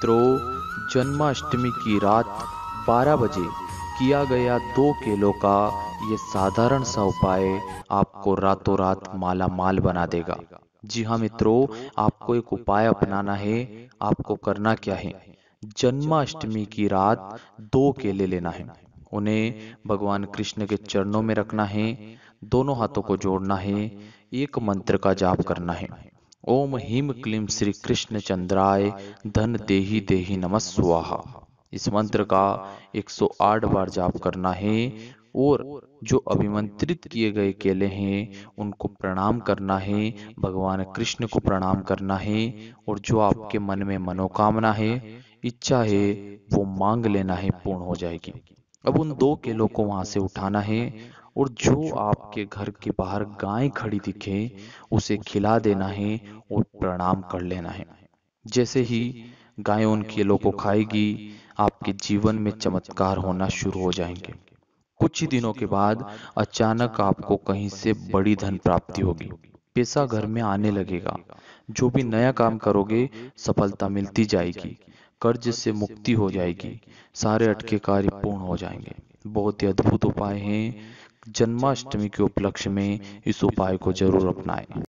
मित्रों जन्माष्टमी की रात 12 बजे किया गया दो केलों का ये साधारण सा उपाय आपको रातों रात माला माल बना देगा जी हाँ मित्रों आपको एक उपाय अपनाना है आपको करना क्या है जन्माष्टमी की रात दो केले लेना है उन्हें भगवान कृष्ण के चरणों में रखना है दोनों हाथों को जोड़ना है एक मंत्र का जाप करना है ओम हिम क्लीम श्री कृष्ण चंद्राय धन देही देही स्वाहा इस मंत्र का 108 बार जाप करना है और जो अभिमंत्रित किए गए केले हैं उनको प्रणाम करना है भगवान कृष्ण को प्रणाम करना है और जो आपके मन में मनोकामना है इच्छा है वो मांग लेना है पूर्ण हो जाएगी अब उन दो केलों को वहां से उठाना है और जो आपके घर के बाहर गाय खड़ी दिखे उसे खिला देना है और प्रणाम कर लेना है जैसे ही गाय उन केलों को खाएगी आपके जीवन में चमत्कार होना शुरू हो जाएंगे कुछ ही दिनों के बाद अचानक आपको कहीं से बड़ी धन प्राप्ति होगी पैसा घर में आने लगेगा जो भी नया काम करोगे सफलता मिलती जाएगी कर्ज से मुक्ति हो जाएगी सारे अटके कार्य पूर्ण हो जाएंगे बहुत ही अद्भुत उपाय हैं जन्माष्टमी के उपलक्ष्य में इस उपाय को जरूर अपनाएं